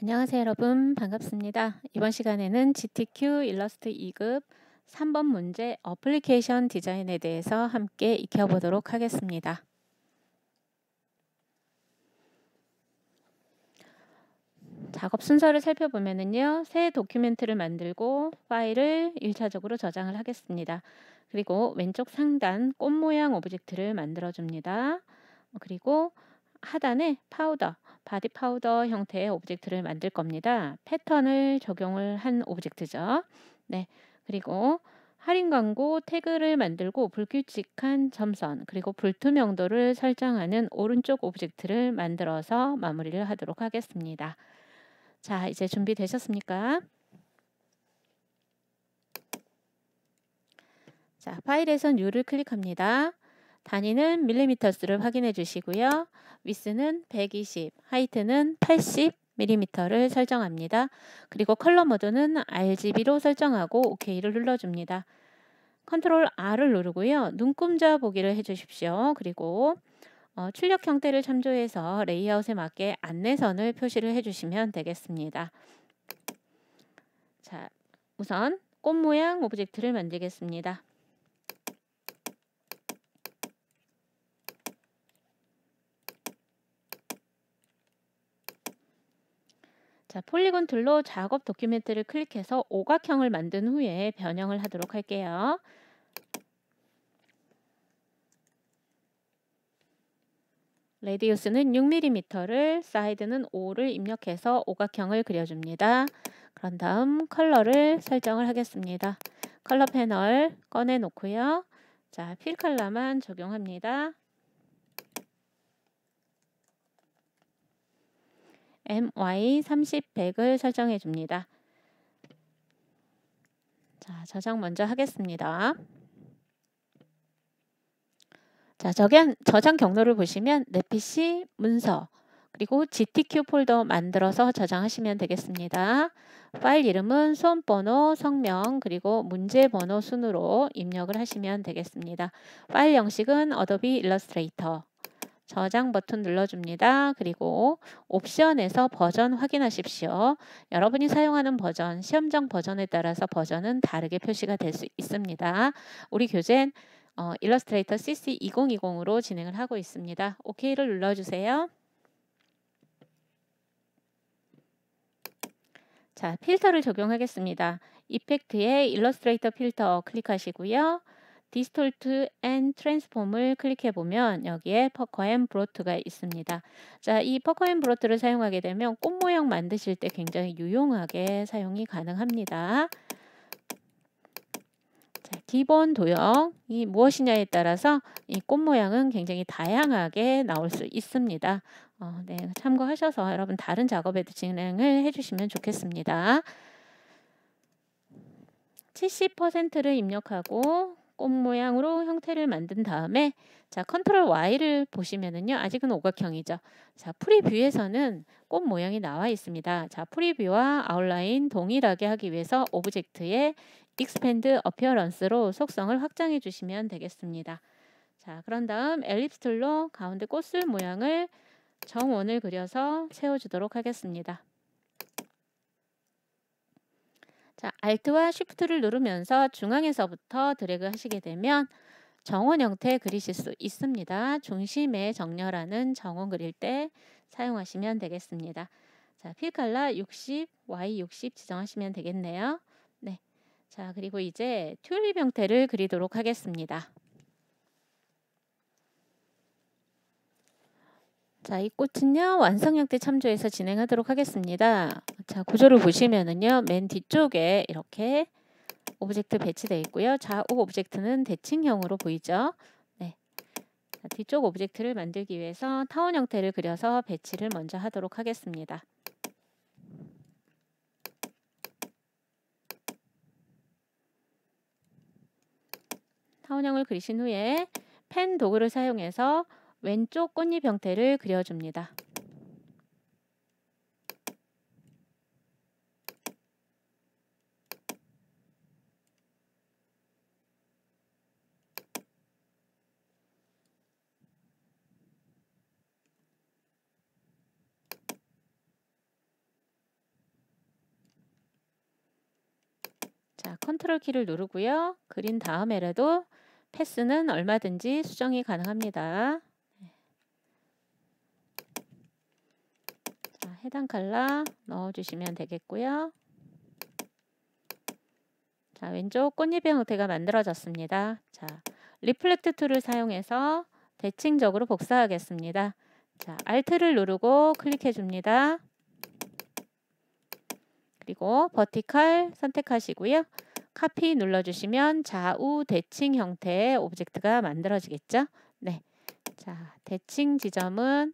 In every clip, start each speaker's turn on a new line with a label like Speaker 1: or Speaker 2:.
Speaker 1: 안녕하세요 여러분 반갑습니다. 이번 시간에는 GTQ 일러스트 2급 3번 문제 어플리케이션 디자인에 대해서 함께 익혀보도록 하겠습니다. 작업 순서를 살펴보면은요. 새 도큐멘트를 만들고 파일을 1차적으로 저장을 하겠습니다. 그리고 왼쪽 상단 꽃 모양 오브젝트를 만들어줍니다. 그리고 하단에 파우더, 바디 파우더 형태의 오브젝트를 만들 겁니다. 패턴을 적용을 한 오브젝트죠. 네, 그리고 할인 광고 태그를 만들고 불규칙한 점선 그리고 불투명도를 설정하는 오른쪽 오브젝트를 만들어서 마무리를 하도록 하겠습니다. 자, 이제 준비되셨습니까? 자, 파일에선 U를 클릭합니다. 단위는 밀리미터 수를 확인해 주시고요. 위스는 120, 하이트는 80 밀리미터를 설정합니다. 그리고 컬러 모드는 RGB로 설정하고 OK를 눌러줍니다. 컨트롤 R을 누르고요. 눈금자 보기를 해주십시오. 그리고 어, 출력 형태를 참조해서 레이아웃에 맞게 안내선을 표시를 해주시면 되겠습니다. 자, 우선 꽃 모양 오브젝트를 만들겠습니다. 자, 폴리곤 툴로 작업 도큐멘트를 클릭해서 오각형을 만든 후에 변형을 하도록 할게요. 레디우스는 6mm를, 사이드는 5를 입력해서 오각형을 그려줍니다. 그런 다음 컬러를 설정을 하겠습니다. 컬러 패널 꺼내놓고요. 자, 필 컬러만 적용합니다. my 30백을 설정해 줍니다. 자, 저장 먼저 하겠습니다. 자, 저장, 저장 경로를 보시면 내 PC 문서 그리고 GTQ 폴더 만들어서 저장하시면 되겠습니다. 파일 이름은 수험번호, 성명, 그리고 문제번호 순으로 입력을 하시면 되겠습니다. 파일 형식은 어도비 일러스트레이터 저장 버튼 눌러줍니다. 그리고 옵션에서 버전 확인하십시오. 여러분이 사용하는 버전, 시험장 버전에 따라서 버전은 다르게 표시가 될 수 있습니다. 우리 교재는 어, 일러스트레이터 CC2020으로 진행을 하고 있습니다. OK를 눌러주세요. 자, 필터를 적용하겠습니다. 이펙트에 일러스트레이터 필터 클릭하시고요. 디스톨트 앤 트랜스폼을 클릭해 보면 여기에 퍼커 앤 브로트가 있습니다. 자, 이 퍼커 앤 브로트를 사용하게 되면 꽃 모양 만드실 때 굉장히 유용하게 사용이 가능합니다. 자, 기본 도형이 무엇이냐에 따라서 이 꽃 모양은 굉장히 다양하게 나올 수 있습니다. 어, 네, 참고하셔서 여러분 다른 작업에도 진행을 해주시면 좋겠습니다. 70%를 입력하고 꽃 모양으로 형태를 만든 다음에 자 컨트롤 Y를 보시면은요 아직은 오각형이죠. 자 프리뷰에서는 꽃 모양이 나와 있습니다. 자 프리뷰와 아웃라인 동일하게 하기 위해서 오브젝트의 익스펜드 어피어런스로 속성을 확장해 주시면 되겠습니다. 자 그런 다음 엘립스 툴로 가운데 꽃을 모양을 정원을 그려서 채워주도록 하겠습니다. 자, Alt와 Shift를 누르면서 중앙에서부터 드래그 하시게 되면 정원 형태 그리실 수 있습니다. 중심에 정렬하는 정원 그릴 때 사용하시면 되겠습니다. 자, 필칼라 60, Y60 지정하시면 되겠네요. 네. 자, 그리고 이제 튤립 형태를 그리도록 하겠습니다. 자, 이 꽃은요. 완성형 태참조에서 진행하도록 하겠습니다. 자, 구조를 보시면은요. 맨 뒤쪽에 이렇게 오브젝트 배치되어 있고요. 좌우 오브젝트는 대칭형으로 보이죠. 네. 자, 뒤쪽 오브젝트를 만들기 위해서 타원 형태를 그려서 배치를 먼저 하도록 하겠습니다. 타원형을 그리신 후에 펜 도구를 사용해서 왼쪽 꽃잎 형태를 그려줍니다. 자, 컨트롤 키를 누르고요. 그린 다음에라도 패스는 얼마든지 수정이 가능합니다. 해당 칼라 넣어주시면 되겠고요. 자, 왼쪽 꽃잎의 형태가 만들어졌습니다. 자, 리플렉트 툴을 사용해서 대칭적으로 복사하겠습니다. 자, Alt를 누르고 클릭해 줍니다. 그리고 버티컬 선택하시고요. 카피 눌러주시면 좌우 대칭 형태의 오브젝트가 만들어지겠죠? 네. 자, 대칭 지점은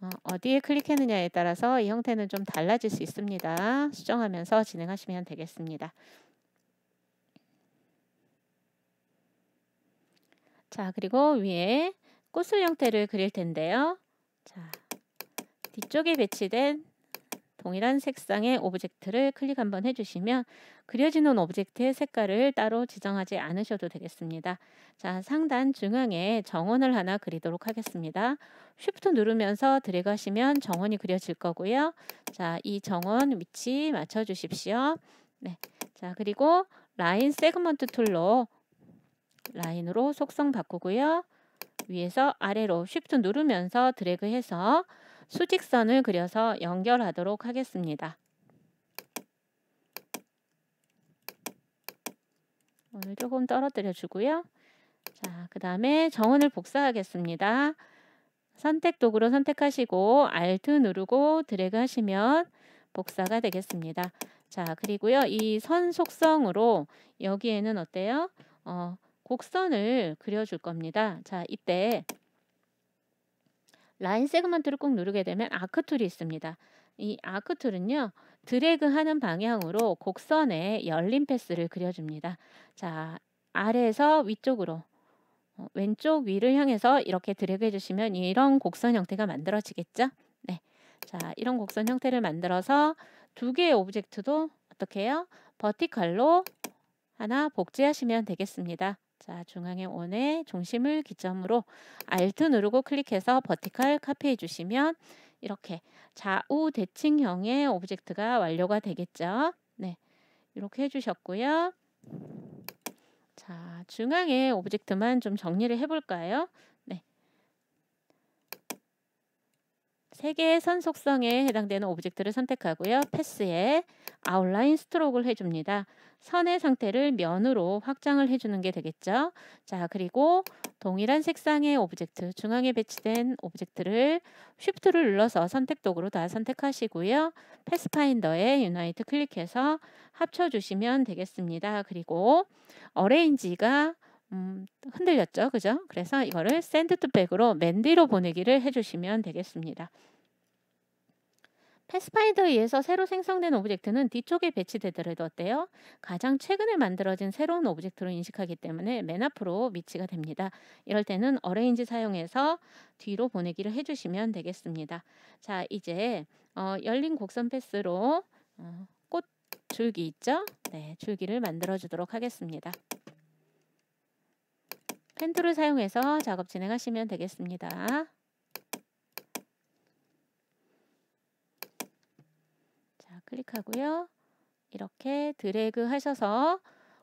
Speaker 1: 어, 어디에 클릭했느냐에 따라서 이 형태는 좀 달라질 수 있습니다. 수정하면서 진행하시면 되겠습니다. 자, 그리고 위에 꽃을 형태를 그릴 텐데요. 자, 뒤쪽에 배치된 동일한 색상의 오브젝트를 클릭 한번 해주시면 그려지는 오브젝트의 색깔을 따로 지정하지 않으셔도 되겠습니다. 자, 상단 중앙에 정원을 하나 그리도록 하겠습니다. 쉬프트 누르면서 드래그 하시면 정원이 그려질 거고요. 자, 이 정원 위치 맞춰주십시오. 네. 자, 그리고 라인 세그먼트 툴로 라인으로 속성 바꾸고요. 위에서 아래로 쉬프트 누르면서 드래그해서 수직선을 그려서 연결하도록 하겠습니다. 오늘 조금 떨어뜨려 주고요. 자, 그 다음에 정원을 복사하겠습니다. 선택 도구로 선택하시고 Alt 누르고 드래그 하시면 복사가 되겠습니다. 자, 그리고요. 이 선 속성으로 여기에는 어때요? 어, 곡선을 그려줄 겁니다. 자, 이때 라인 세그먼트를 꼭 누르게 되면 아크 툴이 있습니다. 이 아크 툴은요. 드래그하는 방향으로 곡선에 열린 패스를 그려줍니다. 자, 아래에서 위쪽으로 어, 왼쪽 위를 향해서 이렇게 드래그 해주시면 이런 곡선 형태가 만들어지겠죠? 네, 자 이런 곡선 형태를 만들어서 두 개의 오브젝트도 어떻게 해요? 버티컬로 하나 복제하시면 되겠습니다. 자, 중앙에 원의 중심을 기점으로 Alt 누르고 클릭해서 버티컬 카피해 주시면 이렇게 좌우 대칭형의 오브젝트가 완료가 되겠죠. 네, 이렇게 해주셨고요. 자, 중앙의 오브젝트만 좀 정리를 해볼까요? 세개의 선속성에 해당되는 오브젝트를 선택하고요. 패스에 아웃라인 스트로크를 해줍니다. 선의 상태를 면으로 확장을 해주는 게 되겠죠. 자 그리고 동일한 색상의 오브젝트, 중앙에 배치된 오브젝트를 쉬프트를 눌러서 선택 도구로 다 선택하시고요. 패스파인더에 유나이트 클릭해서 합쳐주시면 되겠습니다. 그리고 어레인지가 음, 흔들렸죠. 그죠? 그래서 이거를 샌드투백으로맨 뒤로 보내기를 해주시면 되겠습니다. 패스파인더에 의해서 새로 생성된 오브젝트는 뒤쪽에 배치되더라도 어때요? 가장 최근에 만들어진 새로운 오브젝트로 인식하기 때문에 맨 앞으로 위치가 됩니다. 이럴 때는 어레인지 사용해서 뒤로 보내기를 해주시면 되겠습니다. 자, 이제 어, 열린 곡선 패스로 어, 꽃 줄기 있죠? 네, 줄기를 만들어 주도록 하겠습니다. 펜툴을 사용해서 작업 진행하시면 되겠습니다. 자, 클릭하고요. 이렇게 드래그 하셔서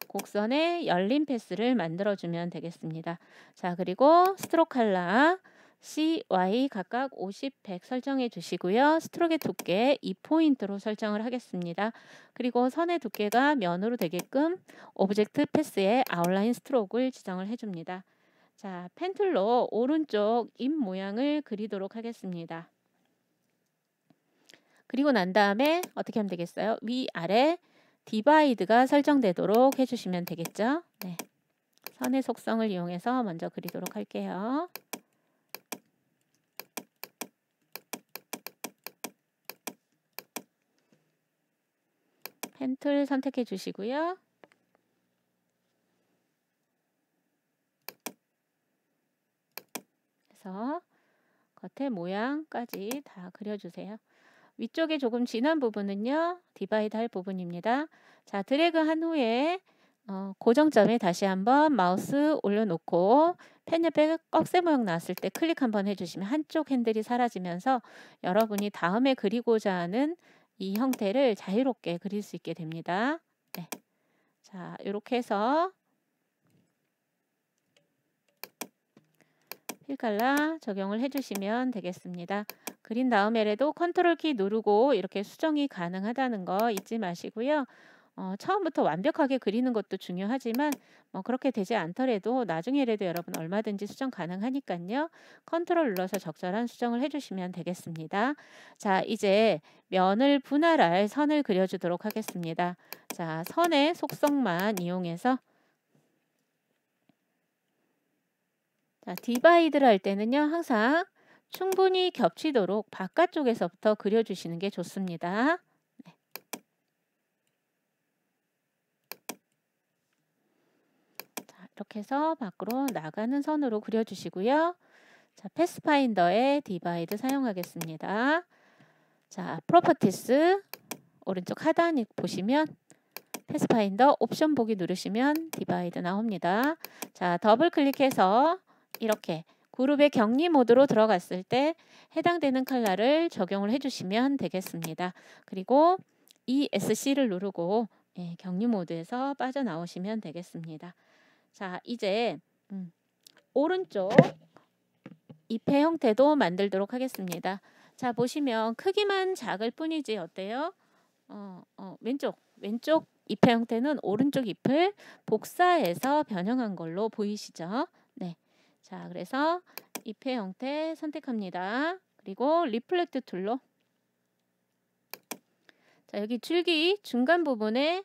Speaker 1: 곡선의 열린 패스를 만들어주면 되겠습니다. 자, 그리고 스트로크 칼라 CY 각각 50, 100 설정해 주시고요. 스트로크의 두께 2포인트로 설정을 하겠습니다. 그리고 선의 두께가 면으로 되게끔 오브젝트 패스에 아웃라인 스트로크를 지정을 해줍니다. 자, 펜툴로 오른쪽 입 모양을 그리도록 하겠습니다. 그리고 난 다음에 어떻게 하면 되겠어요? 위아래 디바이드가 설정되도록 해주시면 되겠죠? 네. 선의 속성을 이용해서 먼저 그리도록 할게요. 펜툴 선택해 주시고요. 해서 겉에 모양까지 다 그려주세요. 위쪽에 조금 진한 부분은요. 디바이드 할 부분입니다. 자 드래그 한 후에 어, 고정점에 다시 한번 마우스 올려놓고 펜 옆에 꺽쇠 모양 나왔을 때 클릭 한번 해주시면 한쪽 핸들이 사라지면서 여러분이 다음에 그리고자 하는 이 형태를 자유롭게 그릴 수 있게 됩니다. 네. 자, 이렇게 해서 필칼라 적용을 해주시면 되겠습니다. 그린 다음에라도 컨트롤 키 누르고 이렇게 수정이 가능하다는 거 잊지 마시고요. 어, 처음부터 완벽하게 그리는 것도 중요하지만 뭐 그렇게 되지 않더라도 나중에라도 여러분 얼마든지 수정 가능하니까요. 컨트롤 눌러서 적절한 수정을 해주시면 되겠습니다. 자 이제 면을 분할할 선을 그려주도록 하겠습니다. 자, 선의 속성만 이용해서 자, 디바이드를 할 때는요. 항상 충분히 겹치도록 바깥쪽에서부터 그려주시는 게 좋습니다. 네. 자, 이렇게 해서 밖으로 나가는 선으로 그려주시고요. 자, 패스파인더의 디바이드 사용하겠습니다. 자, 프로퍼티스 오른쪽 하단 에 보시면 패스파인더 옵션 보기 누르시면 디바이드 나옵니다. 자, 더블 클릭해서 이렇게 그룹의 격리 모드로 들어갔을 때 해당되는 칼라를 적용을 해주시면 되겠습니다. 그리고 ESC를 누르고 예, 격리 모드에서 빠져나오시면 되겠습니다. 자, 이제 음, 오른쪽 잎의 형태도 만들도록 하겠습니다. 자 보시면 크기만 작을 뿐이지 어때요? 어, 어, 왼쪽 왼쪽 잎의 형태는 오른쪽 잎을 복사해서 변형한 걸로 보이시죠? 네. 자 그래서 잎의 형태 선택합니다. 그리고 리플렉트 툴로 자 여기 줄기 중간 부분에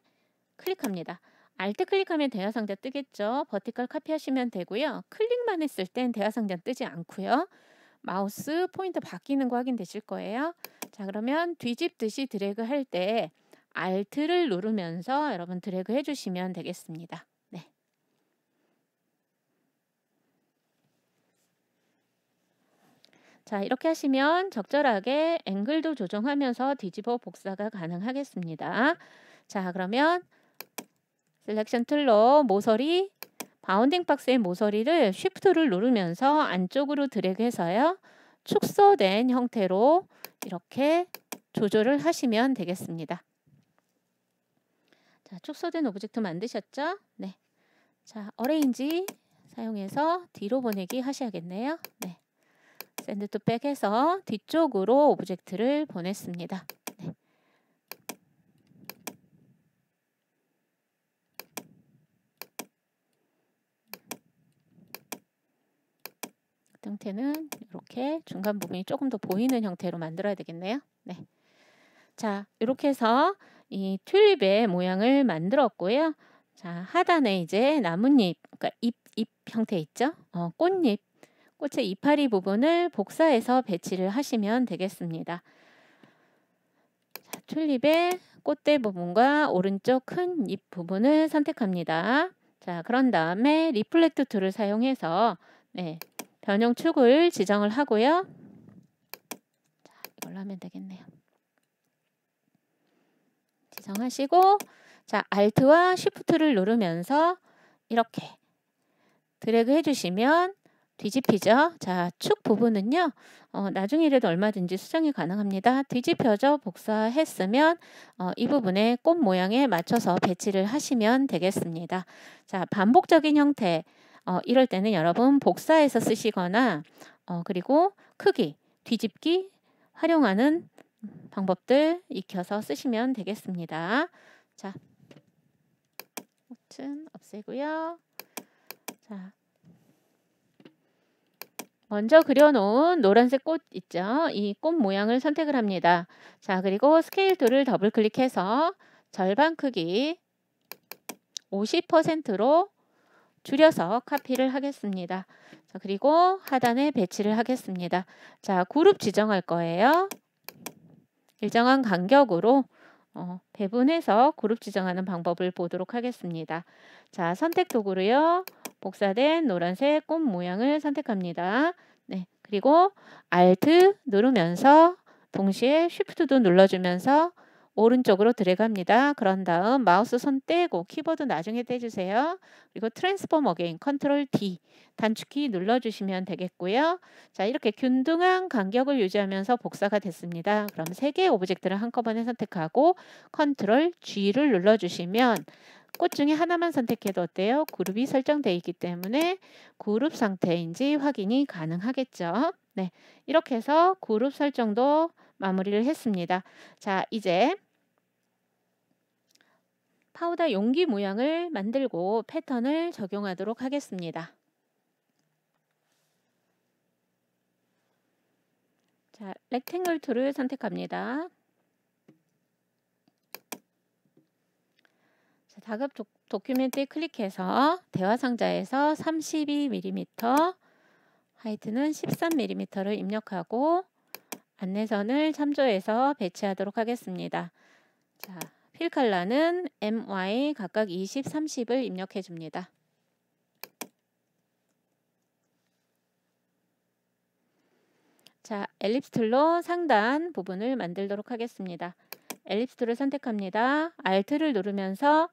Speaker 1: 클릭합니다. 알트 클릭하면 대화 상자 뜨겠죠. 버티컬 카피하시면 되고요. 클릭만 했을 땐 대화 상자 뜨지 않고요. 마우스 포인트 바뀌는 거 확인되실 거예요. 자 그러면 뒤집듯이 드래그 할때 Alt를 누르면서 여러분 드래그 해주시면 되겠습니다. 네. 자 이렇게 하시면 적절하게 앵글도 조정하면서 뒤집어 복사가 가능하겠습니다. 자 그러면 셀렉션 툴로 모서리 바운딩 박스의 모서리를 쉬프트를 누르면서 안쪽으로 드래그해서요. 축소된 형태로 이렇게 조절을 하시면 되겠습니다. 자, 축소된 오브젝트 만드셨죠? 네. 자, 어레인지 사용해서 뒤로 보내기 하셔야겠네요. 네. 샌드 투백 해서 뒤쪽으로 오브젝트를 보냈습니다. 형태는 이렇게 중간 부분이 조금 더 보이는 형태로 만들어야 되겠네요. 네. 자, 이렇게 해서 이 튤립의 모양을 만들었고요. 자, 하단에 이제 나뭇잎, 그러니까 잎, 잎 형태 있죠? 어, 꽃잎, 꽃의 이파리 부분을 복사해서 배치를 하시면 되겠습니다. 자, 튤립의 꽃대 부분과 오른쪽 큰 잎 부분을 선택합니다. 자, 그런 다음에 리플렉트 툴을 사용해서 네, 변형 축을 지정을 하고요. 자, 이걸로 하면 되겠네요. 지정하시고 자 Alt와 Shift를 누르면서 이렇게 드래그 해주시면 뒤집히죠. 자, 축 부분은요. 어, 나중에라도 얼마든지 수정이 가능합니다. 뒤집혀져 복사했으면 어, 이 부분에 꽃 모양에 맞춰서 배치를 하시면 되겠습니다. 자, 반복적인 형태 어, 이럴 때는 여러분 복사해서 쓰시거나 어, 그리고 크기, 뒤집기 활용하는 방법들 익혀서 쓰시면 되겠습니다. 자, 꽃은 없애고요. 자, 먼저 그려놓은 노란색 꽃 있죠? 이 꽃 모양을 선택을 합니다. 자, 그리고 스케일 툴을 더블 클릭해서 절반 크기 50%로 줄여서 카피를 하겠습니다. 자, 그리고 하단에 배치를 하겠습니다. 자, 그룹 지정할 거예요. 일정한 간격으로 어, 배분해서 그룹 지정하는 방법을 보도록 하겠습니다. 자, 선택 도구로요. 복사된 노란색 꽃 모양을 선택합니다. 네, 그리고 Alt 누르면서 동시에 Shift도 눌러주면서 오른쪽으로 들어갑니다. 그런 다음 마우스 손 떼고 키보드 나중에 떼주세요. 그리고 트랜스폼 어게인 컨트롤 D 단축키 눌러주시면 되겠고요. 자 이렇게 균등한 간격을 유지하면서 복사가 됐습니다. 그럼 세 개의 오브젝트를 한꺼번에 선택하고 컨트롤 G를 눌러주시면 꽃 중에 하나만 선택해도 어때요? 그룹이 설정되어 있기 때문에 그룹 상태인지 확인이 가능하겠죠. 네, 이렇게 해서 그룹 설정도 마무리를 했습니다. 자, 이제 파우더 용기 모양을 만들고 패턴을 적용하도록 하겠습니다. 자, 렉탱글 툴을 선택합니다. 자, 다급 도, 도큐멘트 에 클릭해서 대화 상자에서 32mm, 하이트는 13mm를 입력하고 안내선을 참조해서 배치하도록 하겠습니다. 자, 필칼라는 my 각각 20, 30을 입력해 줍니다. 자, 엘립스 툴로 상단 부분을 만들도록 하겠습니다. 엘립스 툴을 선택합니다. Alt를 누르면서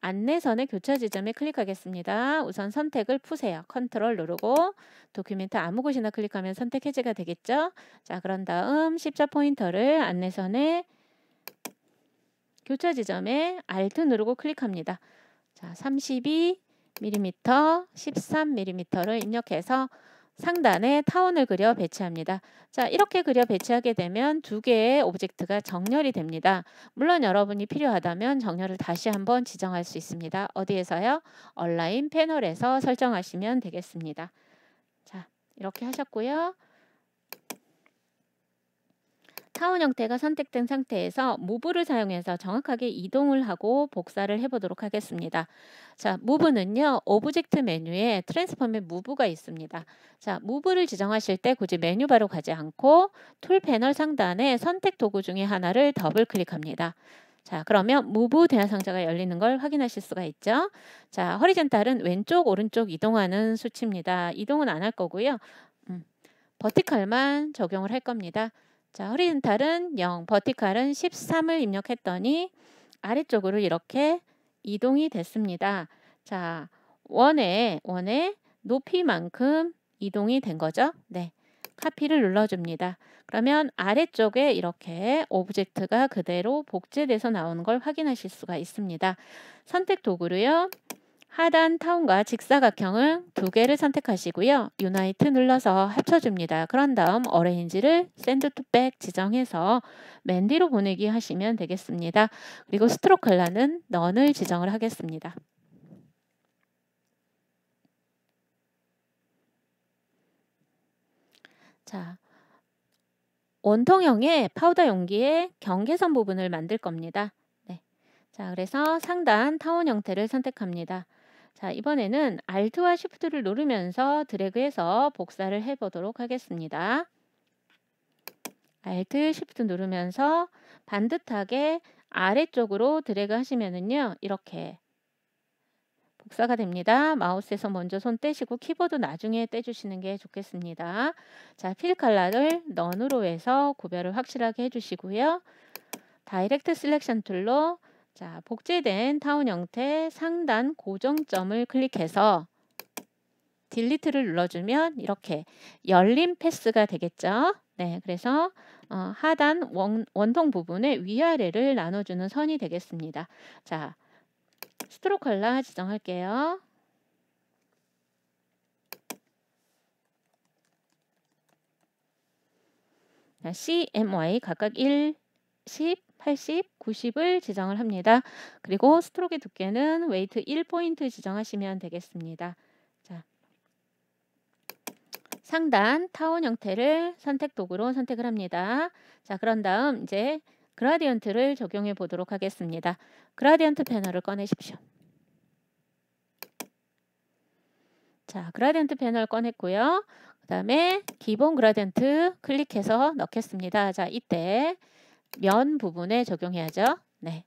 Speaker 1: 안내선의 교차 지점에 클릭하겠습니다. 우선 선택을 푸세요. 컨트롤 누르고 도큐멘트 아무 곳이나 클릭하면 선택 해제가 되겠죠? 자, 그런 다음 십자 포인터를 안내선에 교차 지점에 Alt 누르고 클릭합니다. 자, 32mm, 13mm를 입력해서 상단에 타원을 그려 배치합니다. 자, 이렇게 그려 배치하게 되면 두 개의 오브젝트가 정렬이 됩니다. 물론 여러분이 필요하다면 정렬을 다시 한번 지정할 수 있습니다. 어디에서요? 온라인 패널에서 설정하시면 되겠습니다. 자, 이렇게 하셨고요. 타원 형태가 선택된 상태에서 모브를 사용해서 정확하게 이동을 하고 복사를 해보도록 하겠습니다. 자, 모브는요. 오브젝트 메뉴에 트랜스폼의 모브가 있습니다. 자, 모브를 지정하실 때 굳이 메뉴 바로 가지 않고 툴 패널 상단에 선택 도구 중에 하나를 더블 클릭합니다. 자, 그러면 무브 대화 상자가 열리는 걸 확인하실 수가 있죠. 자, 허리젠탈은 왼쪽, 오른쪽 이동하는 수치입니다. 이동은 안 할 거고요. 음, 버티컬만 적용을 할 겁니다. 자, 허리젠탈은 0, 버티칼은 13을 입력했더니 아래쪽으로 이렇게 이동이 됐습니다. 자, 원의 원의 높이만큼 이동이 된 거죠. 네. 카피를 눌러줍니다. 그러면 아래쪽에 이렇게 오브젝트가 그대로 복제돼서 나오는 걸 확인하실 수가 있습니다. 선택 도구로요. 하단 타운과 직사각형은 두 개를 선택하시고요. 유나이트 눌러서 합쳐줍니다. 그런 다음 어레인지를 샌드 투백 지정해서 맨 뒤로 보내기 하시면 되겠습니다. 그리고 스트로크 컬러는 넌을 지정을 하겠습니다. 자, 원통형의 파우더 용기의 경계선 부분을 만들 겁니다. 네. 자, 그래서 상단 타원 형태를 선택합니다. 자, 이번에는 Alt와 Shift를 누르면서 드래그해서 복사를 해보도록 하겠습니다. Alt, Shift 누르면서 반듯하게 아래쪽으로 드래그 하시면은요. 이렇게 복사가 됩니다. 마우스에서 먼저 손 떼시고 키보드 나중에 떼주시는 게 좋겠습니다. 자, 필 컬러를 n n o e 으로 해서 구별을 확실하게 해주시고요. 다이렉트 셀렉션 툴로 자, 복제된 타운 형태 상단 고정점을 클릭해서 딜리트를 눌러주면 이렇게 열린 패스가 되겠죠. 네, 그래서 어, 하단 원, 원통 부분에 위아래를 나눠주는 선이 되겠습니다. 자, 스트로 컬러 지정할게요. 자, CMY 각각 1, 10, 80, 90을 지정을 합니다. 그리고 스트로크 두께는 웨이트 1포인트 지정하시면 되겠습니다. 자, 상단 타원 형태를 선택 도구로 선택을 합니다. 자, 그런 다음 이제 그라디언트를 적용해 보도록 하겠습니다. 그라디언트 패널을 꺼내십시오. 자, 그라디언트 패널 꺼냈고요. 그 다음에 기본 그라디언트 클릭해서 넣겠습니다. 자, 이때 면 부분에 적용해야죠. 네.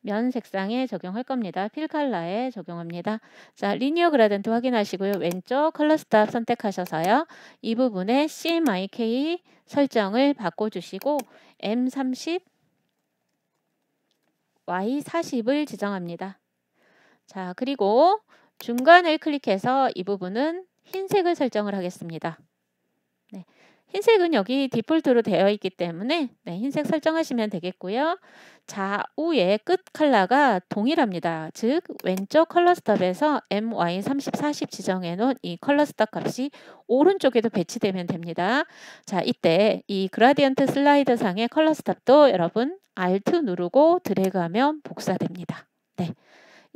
Speaker 1: 면 색상에 적용할 겁니다. 필 컬러에 적용합니다. 자, 리니어 그라덴트 확인하시고요. 왼쪽 컬러 스탑 선택하셔서요. 이 부분에 CMYK 설정을 바꿔주시고 M30, Y40을 지정합니다. 자, 그리고 중간을 클릭해서 이 부분은 흰색을 설정을 하겠습니다. 흰색은 여기 디폴트로 되어 있기 때문에 네, 흰색 설정하시면 되겠고요. 좌우의 끝 컬러가 동일합니다. 즉 왼쪽 컬러 스톱에서 MY3040 지정해 놓은 이 컬러 스톱 값이 오른쪽에도 배치되면 됩니다. 자 이때 이 그라디언트 슬라이더 상의 컬러 스톱도 여러분 Alt 누르고 드래그하면 복사됩니다. 네.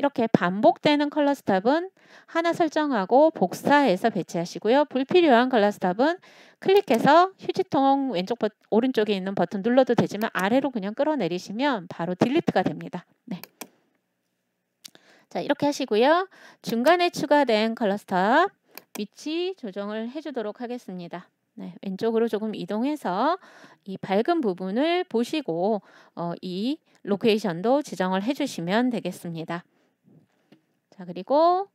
Speaker 1: 이렇게 반복되는 컬러 스탑은 하나 설정하고 복사해서 배치하시고요. 불필요한 컬러 스탑은 클릭해서 휴지통 왼쪽 버, 오른쪽에 있는 버튼 눌러도 되지만 아래로 그냥 끌어내리시면 바로 딜리트가 됩니다. 네. 자 이렇게 하시고요. 중간에 추가된 컬러 스탑 위치 조정을 해주도록 하겠습니다. 네, 왼쪽으로 조금 이동해서 이 밝은 부분을 보시고 어, 이 로케이션도 지정을 해주시면 되겠습니다. 자 그리고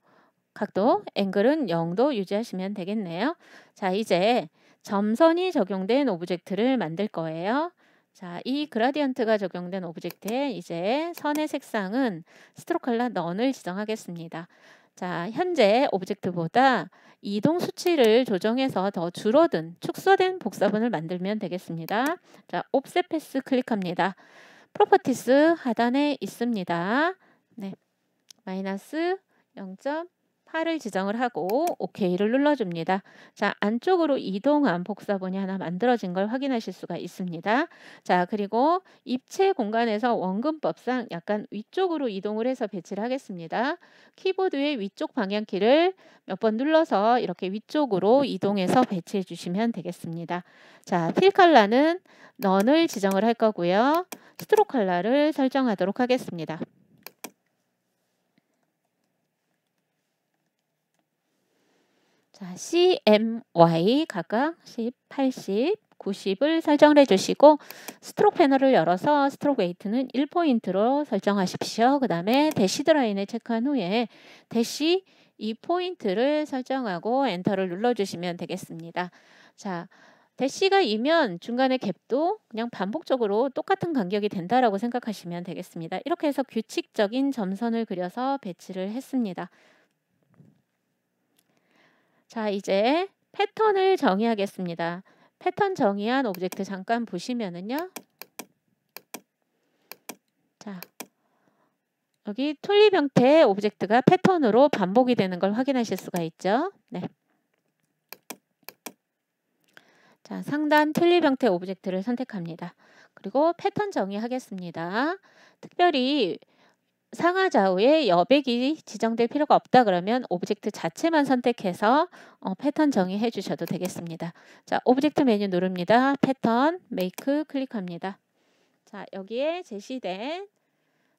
Speaker 1: 각도 앵글은 0도 유지하시면 되겠네요. 자 이제 점선이 적용된 오브젝트를 만들 거예요. 자, 이 그라디언트가 적용된 오브젝트에 이제 선의 색상은 스트로 컬러 넌을 지정하겠습니다. 자, 현재 오브젝트보다 이동 수치를 조정해서 더 줄어든 축소된 복사본을 만들면 되겠습니다. 자, 옵셋 패스 클릭합니다. 프로퍼티스 하단에 있습니다. 네. 마이너스 0.8을 지정을 하고 OK를 눌러줍니다. 자, 안쪽으로 이동한 복사본이 하나 만들어진 걸 확인하실 수가 있습니다. 자, 그리고 입체 공간에서 원근법상 약간 위쪽으로 이동을 해서 배치를 하겠습니다. 키보드의 위쪽 방향키를 몇 번 눌러서 이렇게 위쪽으로 이동해서 배치해 주시면 되겠습니다. 자, 필 칼라는 넌을 지정을 할 거고요. 스트로 칼라를 설정하도록 하겠습니다. 자, CMY 각각 10, 80, 90을 설정 해주시고 스트로크 패널을 열어서 스트로크 웨이트는 1포인트로 설정하십시오. 그 다음에 대시 드라인에 체크한 후에 대시 2포인트를 설정하고 엔터를 눌러주시면 되겠습니다. 자, 대시가 2면 중간에 갭도 그냥 반복적으로 똑같은 간격이 된다라고 생각하시면 되겠습니다. 이렇게 해서 규칙적인 점선을 그려서 배치를 했습니다. 자, 이제 패턴을 정의하겠습니다. 패턴 정의한 오브젝트 잠깐 보시면은요. 자, 여기 툴립 형태의 오브젝트가 패턴으로 반복이 되는 걸 확인하실 수가 있죠. 네. 자, 상단 튤립 형태 오브젝트를 선택합니다. 그리고 패턴 정의하겠습니다. 특별히 상하좌우에 여백이 지정될 필요가 없다 그러면 오브젝트 자체만 선택해서 어, 패턴 정의해 주셔도 되겠습니다. 자, 오브젝트 메뉴 누릅니다. 패턴, 메이크 클릭합니다. 자, 여기에 제시된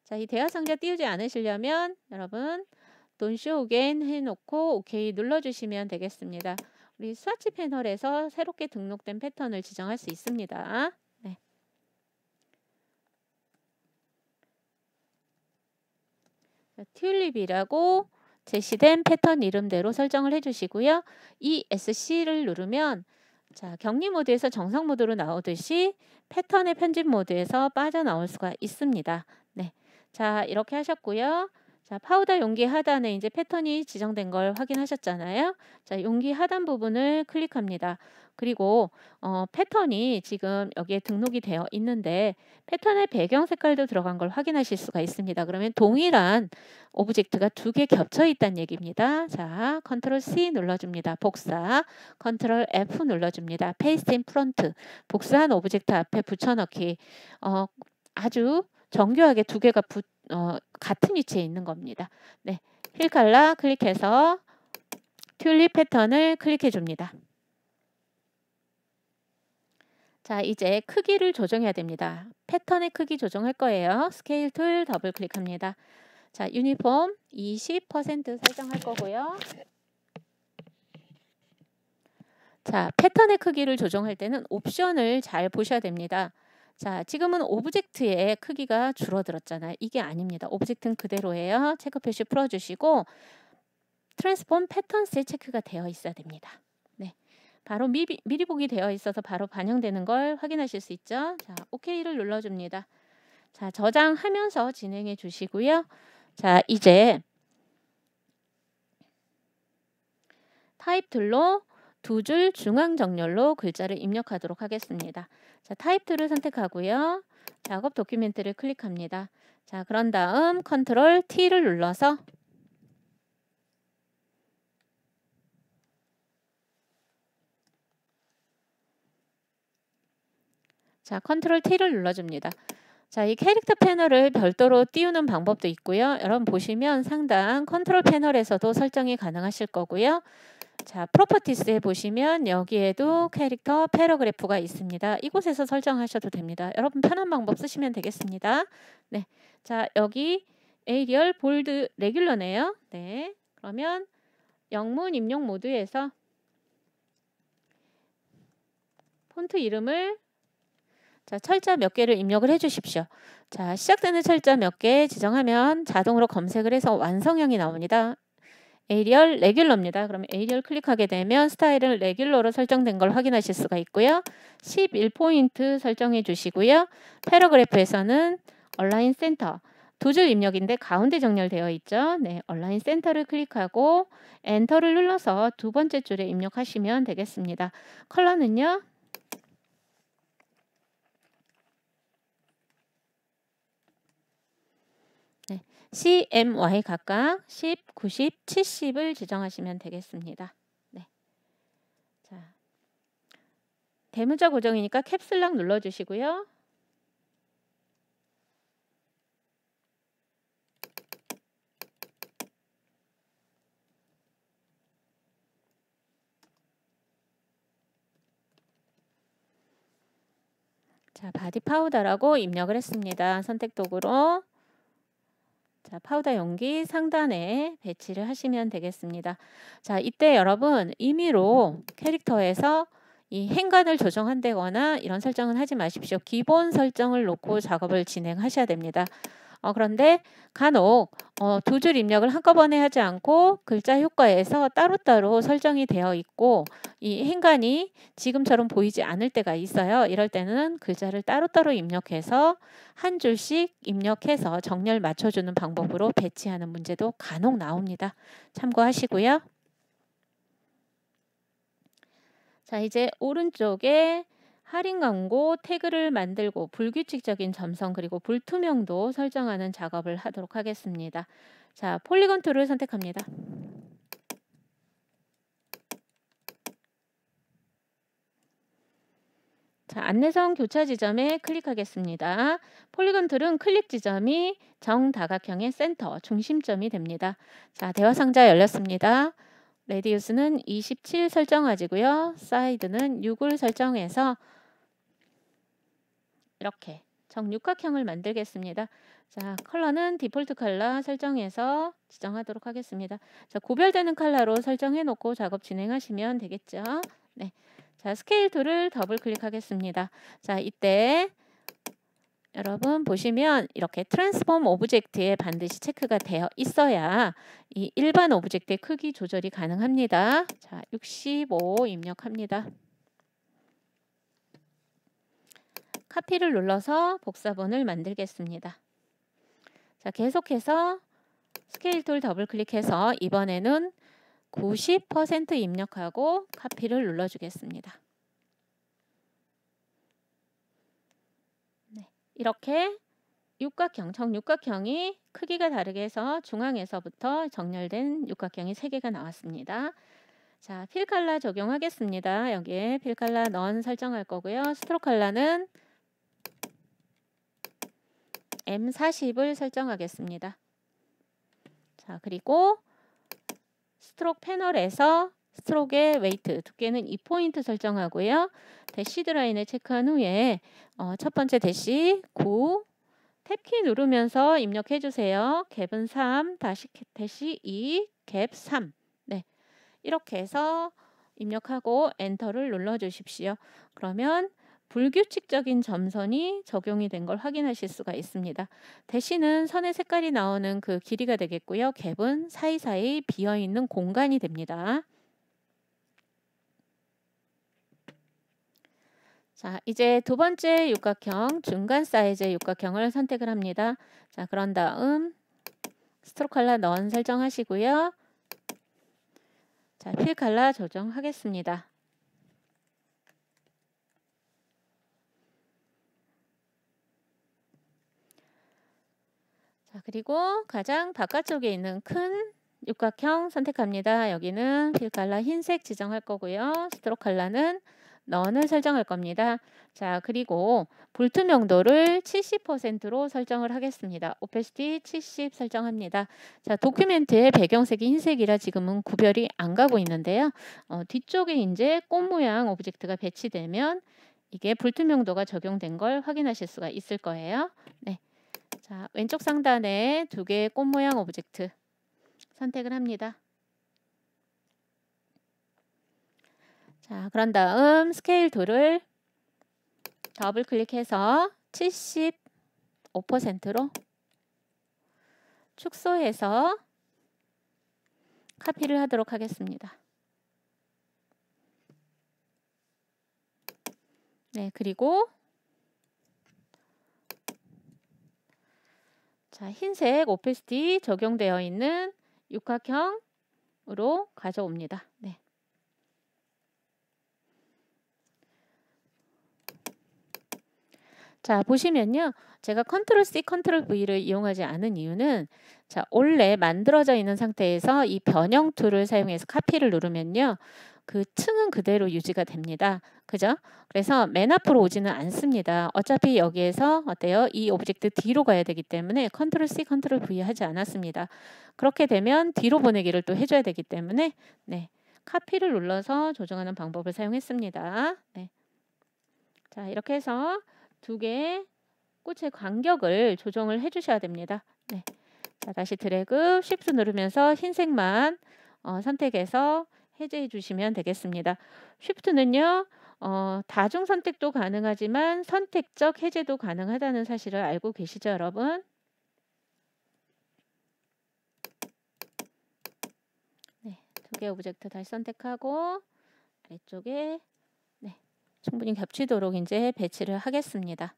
Speaker 1: 자, 이 대화 상자 띄우지 않으시려면 여러분 논쇼 오겐 해놓고 오케이 눌러주시면 되겠습니다. 우리 스와치 패널에서 새롭게 등록된 패턴을 지정할 수 있습니다. 튤립이라고 제시된 패턴 이름대로 설정을 해주시고요. 이 SC를 누르면 자 격리 모드에서 정상 모드로 나오듯이 패턴의 편집 모드에서 빠져나올 수가 있습니다. 네, 자 이렇게 하셨고요. 자 파우더 용기 하단에 이제 패턴이 지정된 걸 확인하셨잖아요. 자 용기 하단 부분을 클릭합니다. 그리고 어, 패턴이 지금 여기에 등록이 되어 있는데 패턴의 배경 색깔도 들어간 걸 확인하실 수가 있습니다. 그러면 동일한 오브젝트가 두 개 겹쳐 있다는 얘기입니다. 자, 컨트롤 C 눌러줍니다. 복사, 컨트롤 F 눌러줍니다. 페이스인 프론트, 복사한 오브젝트 앞에 붙여넣기 어, 아주 정교하게 두 개가 붙, 어, 같은 위치에 있는 겁니다. 네, 힐 칼라 클릭해서 튤립 패턴을 클릭해 줍니다. 자, 이제 크기를 조정해야 됩니다. 패턴의 크기 조정할 거예요. 스케일 툴 더블 클릭합니다. 자, 유니폼 20% 설정할 거고요. 자, 패턴의 크기를 조정할 때는 옵션을 잘 보셔야 됩니다. 자, 지금은 오브젝트의 크기가 줄어들었잖아요. 이게 아닙니다. 오브젝트는 그대로예요. 체크 표시 풀어주시고 트랜스폼 패턴 스셀 체크가 되어 있어야 됩니다. 바로 미, 미리 보기 되어 있어서 바로 반영되는 걸 확인하실 수 있죠. 자, OK를 눌러줍니다. 자, 저장하면서 진행해 주시고요. 자, 이제 타입툴로 두 줄 중앙 정렬로 글자를 입력하도록 하겠습니다. 자, 타입툴을 선택하고요. 작업 도큐멘트를 클릭합니다. 자, 그런 다음 컨트롤 T를 눌러서 자, 컨트롤 T를 눌러줍니다. 자, 이 캐릭터 패널을 별도로 띄우는 방법도 있고요. 여러분 보시면 상단 컨트롤 패널에서도 설정이 가능하실 거고요. 자, 프로퍼티스에 보시면 여기에도 캐릭터 패러그래프가 있습니다. 이곳에서 설정하셔도 됩니다. 여러분 편한 방법 쓰시면 되겠습니다. 네, 자 여기 에리얼 볼드 레귤러네요. 네, 그러면 영문 입력 모드에서 폰트 이름을 자, 철자 몇 개를 입력을 해 주십시오. 자, 시작되는 철자 몇 개 지정하면 자동으로 검색을 해서 완성형이 나옵니다. 에리얼 레귤러입니다. 그럼 에리얼 클릭하게 되면 스타일은 레귤러로 설정된 걸 확인하실 수가 있고요. 11포인트 설정해 주시고요. 패러그래프에서는 얼라인 센터 두 줄 입력인데 가운데 정렬되어 있죠. 네, 얼라인 센터를 클릭하고 엔터를 눌러서 두 번째 줄에 입력하시면 되겠습니다. 컬러는요. CMY 각각 10, 90, 70을 지정하시면 되겠습니다. 네. 자, 대문자 고정이니까 캡슐락 눌러주시고요. 자, 바디 파우더라고 입력을 했습니다. 선택 도구로 자, 파우더 용기 상단에 배치를 하시면 되겠습니다. 자, 이때 여러분 임의로 캐릭터에서 이 행간을 조정한다거나 이런 설정은 하지 마십시오. 기본 설정을 놓고 작업을 진행하셔야 됩니다. 어, 그런데 간혹 어, 두 줄 입력을 한꺼번에 하지 않고 글자 효과에서 따로따로 설정이 되어 있고 이 행간이 지금처럼 보이지 않을 때가 있어요. 이럴 때는 글자를 따로따로 입력해서 한 줄씩 입력해서 정렬 맞춰주는 방법으로 배치하는 문제도 간혹 나옵니다. 참고하시고요. 자 이제 오른쪽에 할인 광고, 태그를 만들고 불규칙적인 점성 그리고 불투명도 설정하는 작업을 하도록 하겠습니다. 자, 폴리건 툴을 선택합니다. 자, 안내성 교차 지점에 클릭하겠습니다. 폴리건 툴은 클릭 지점이 정다각형의 센터, 중심점이 됩니다. 자, 대화 상자 열렸습니다. 레디우스는 27설정하시고요 사이드는 6을 설정해서 이렇게 정육각형을 만들겠습니다. 자, 컬러는 디폴트 컬러 설정해서 지정하도록 하겠습니다. 자, 구별되는 컬러로 설정해 놓고 작업 진행하시면 되겠죠. 네. 자, 스케일 툴을 더블 클릭하겠습니다. 자, 이때 여러분 보시면 이렇게 트랜스폼 오브젝트에 반드시 체크가 되어 있어야 이 일반 오브젝트의 크기 조절이 가능합니다. 자, 65 입력합니다. 카피를 눌러서 복사본을 만들겠습니다. 자, 계속해서 스케일 툴 더블 클릭해서 이번에는 90% 입력하고 카피를 눌러주겠습니다. 네, 이렇게 육각형, 정육각형이 크기가 다르게 해서 중앙에서부터 정렬된 육각형이 3개가 나왔습니다. 자, 필 칼라 적용하겠습니다. 여기에 필 칼라 넌 설정할 거고요. 스트로 칼라는 M40을 설정하겠습니다. 자, 그리고 스트로크 패널에서 스트로크의 웨이트 두께는 2포인트 설정하고요. 대시 드라인을 체크한 후에 어, 첫 번째 대시 9 탭키 누르면서 입력해 주세요. 갭은 3, 다시 대시 2, 갭 3. 네. 이렇게 해서 입력하고 엔터를 눌러 주십시오. 그러면 불규칙적인 점선이 적용이 된 걸 확인하실 수가 있습니다. 대신은 선의 색깔이 나오는 그 길이가 되겠고요. 갭은 사이사이 비어있는 공간이 됩니다. 자, 이제 두 번째 육각형, 중간 사이즈의 육각형을 선택을 합니다. 자, 그런 다음 스트로크 칼라 넌 설정하시고요. 자, 필 칼라 조정하겠습니다. 그리고 가장 바깥쪽에 있는 큰 육각형 선택합니다. 여기는 필 칼라 흰색 지정할 거고요. 스트로크 칼라는 넌을 설정할 겁니다. 자, 그리고 불투 명도를 70%로 설정을 하겠습니다. 오페시티 70 설정합니다. 자, 도큐멘트의 배경색이 흰색이라 지금은 구별이 안 가고 있는데요. 어, 뒤쪽에 이제 꽃 모양 오브젝트가 배치되면 이게 불투 명도가 적용된 걸 확인하실 수가 있을 거예요. 네. 자, 왼쪽 상단에 두 개의 꽃 모양 오브젝트 선택을 합니다. 자, 그런 다음 스케일 도를 더블 클릭해서 75%로 축소해서 카피를 하도록 하겠습니다. 네, 그리고 자, 흰색 오피스티 적용되어 있는 육각형으로 가져옵니다. 네. 자, 보시면요. 제가 컨트롤 C, 컨트롤 V를 이용하지 않은 이유는 자, 원래 만들어져 있는 상태에서 이 변형 툴을 사용해서 카피를 누르면요. 그 층은 그대로 유지가 됩니다. 그죠? 그래서 맨 앞으로 오지는 않습니다. 어차피 여기에서 어때요? 이 오브젝트 뒤로 가야 되기 때문에 컨트롤 C, 컨트롤 V 하지 않았습니다. 그렇게 되면 뒤로 보내기를 또 해줘야 되기 때문에 네 카피를 눌러서 조정하는 방법을 사용했습니다. 네. 자 이렇게 해서 두 개의 꽃의 간격을 조정을 해주셔야 됩니다. 네. 자 다시 드래그, 쉬프 누르면서 흰색만 어, 선택해서 해제해 주시면 되겠습니다. 쉬프트는요. 어, 다중 선택도 가능하지만 선택적 해제도 가능하다는 사실을 알고 계시죠, 여러분? 네, 두개 오브젝트 다시 선택하고 아래쪽에 네, 충분히 겹치도록 이제 배치를 하겠습니다.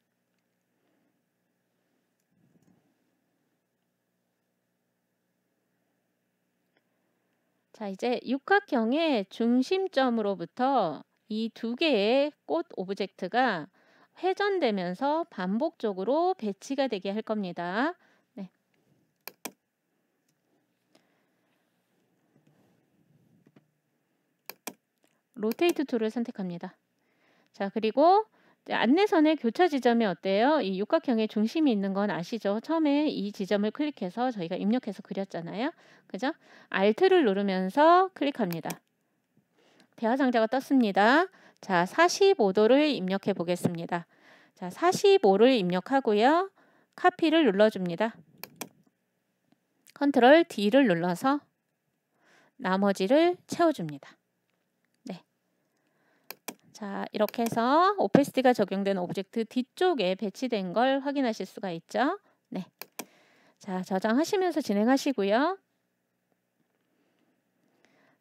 Speaker 1: 자, 이제 육각형의 중심점으로부터 이 두 개의 꽃 오브젝트가 회전되면서 반복적으로 배치가 되게 할 겁니다. 네. 로테이트 툴을 선택합니다. 자, 그리고 안내선의 교차 지점이 어때요? 이 육각형의 중심이 있는 건 아시죠? 처음에 이 지점을 클릭해서 저희가 입력해서 그렸잖아요. 그죠? Alt를 누르면서 클릭합니다. 대화 상자가 떴습니다. 자, 45도를 입력해 보겠습니다. 자, 45를 입력하고요. 카피를 눌러줍니다. 컨트롤 D를 눌러서 나머지를 채워줍니다. 자, 이렇게 해서 오페스트가 적용된 오브젝트 뒤쪽에 배치된 걸 확인하실 수가 있죠. 네. 자, 저장하시면서 진행하시고요.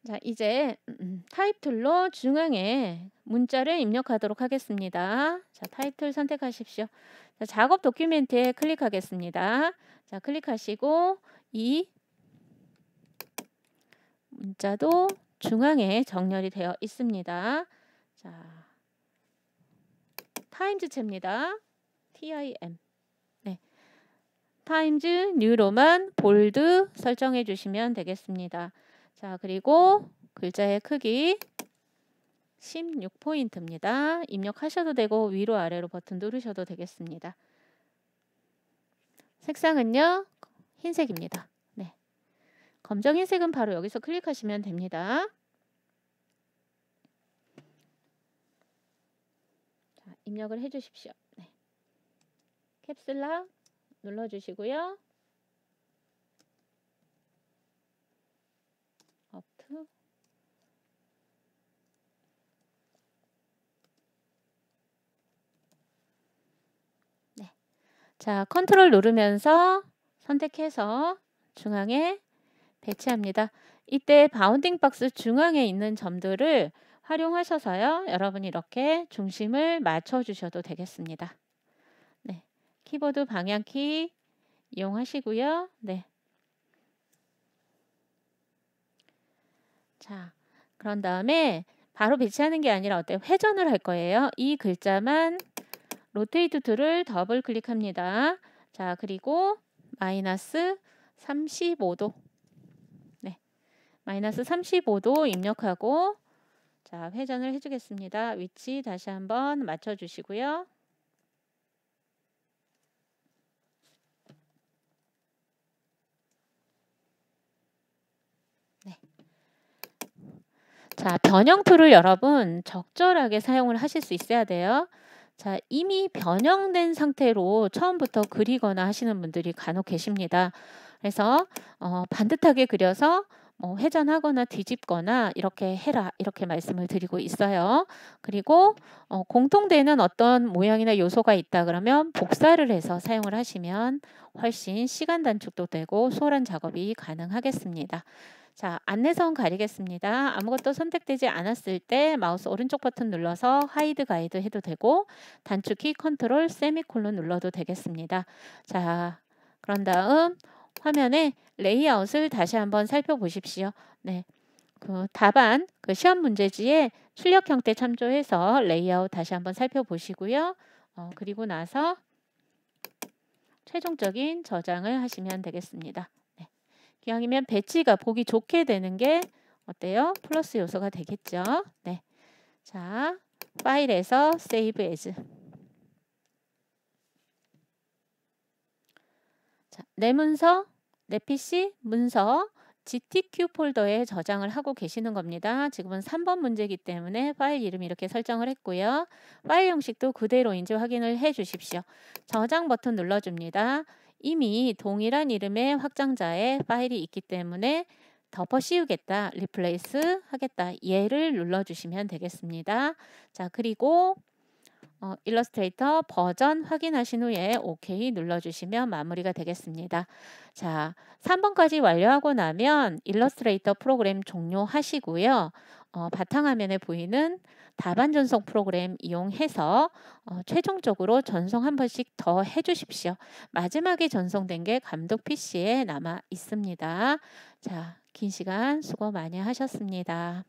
Speaker 1: 자, 이제 음, 타이틀로 중앙에 문자를 입력하도록 하겠습니다. 자, 타이틀 선택하십시오. 자, 작업 도큐멘트에 클릭하겠습니다. 자, 클릭하시고 이 문자도 중앙에 정렬이 되어 있습니다. 자, 타임즈체입니다. TIM. 네. 타임즈 뉴로만 볼드 설정해 주시면 되겠습니다. 자, 그리고 글자의 크기 16포인트입니다. 입력하셔도 되고 위로 아래로 버튼 누르셔도 되겠습니다. 색상은요. 흰색입니다. 네. 검정 흰색은 바로 여기서 클릭하시면 됩니다. 입력을 해주십시오. 네. 캡슐락 눌러주시고요. 업투 네. 자, 컨트롤 누르면서 선택해서 중앙에 배치합니다. 이때 바운딩 박스 중앙에 있는 점들을 활용하셔서요. 여러분이 이렇게 중심을 맞춰 주셔도 되겠습니다. 네. 키보드 방향키 이용하시고요. 네. 자, 그런 다음에 바로 배치하는 게 아니라 어때요? 회전을 할 거예요. 이 글자만 로테이트 툴을 더블 클릭합니다. 자, 그리고 마이너스 35도. 네. 마이너스 35도 입력하고 자, 회전을 해주겠습니다. 위치 다시 한번 맞춰주시고요. 네. 자, 변형 표를 여러분 적절하게 사용을 하실 수 있어야 돼요. 자, 이미 변형된 상태로 처음부터 그리거나 하시는 분들이 간혹 계십니다. 그래서 어, 반듯하게 그려서 어, 회전하거나 뒤집거나 이렇게 해라 이렇게 말씀을 드리고 있어요. 그리고 어, 공통되는 어떤 모양이나 요소가 있다 그러면 복사를 해서 사용을 하시면 훨씬 시간 단축도 되고 수월한 작업이 가능하겠습니다. 자, 안내선 가리겠습니다. 아무것도 선택되지 않았을 때 마우스 오른쪽 버튼 눌러서 하이드 가이드 해도 되고 단축키 컨트롤 세미콜론 눌러도 되겠습니다. 자, 그런 다음 화면에 레이아웃을 다시 한번 살펴보십시오. 네. 그 답안 그 시험 문제지에 출력 형태 참조해서 레이아웃 다시 한번 살펴보시고요. 어, 그리고 나서 최종적인 저장을 하시면 되겠습니다. 네. 기왕이면 배치가 보기 좋게 되는 게 어때요? 플러스 요소가 되겠죠. 네. 자, 파일에서 세이브 as 자, 내 문서, 내 PC 문서 GTQ 폴더에 저장을 하고 계시는 겁니다. 지금은 3번 문제이기 때문에 파일 이름 이렇게 설정을 했고요. 파일 형식도 그대로인지 확인을 해 주십시오. 저장 버튼 눌러줍니다. 이미 동일한 이름의 확장자에 파일이 있기 때문에 덮어 씌우겠다, 리플레이스 하겠다 얘를 눌러주시면 되겠습니다. 자 그리고 어, 일러스트레이터 버전 확인하신 후에 OK 눌러주시면 마무리가 되겠습니다. 자, 3번까지 완료하고 나면 일러스트레이터 프로그램 종료하시고요. 어, 바탕화면에 보이는 답안 전송 프로그램 이용해서 어, 최종적으로 전송 한 번씩 더 해주십시오. 마지막에 전송된 게 감독 PC에 남아 있습니다. 자, 긴 시간 수고 많이 하셨습니다.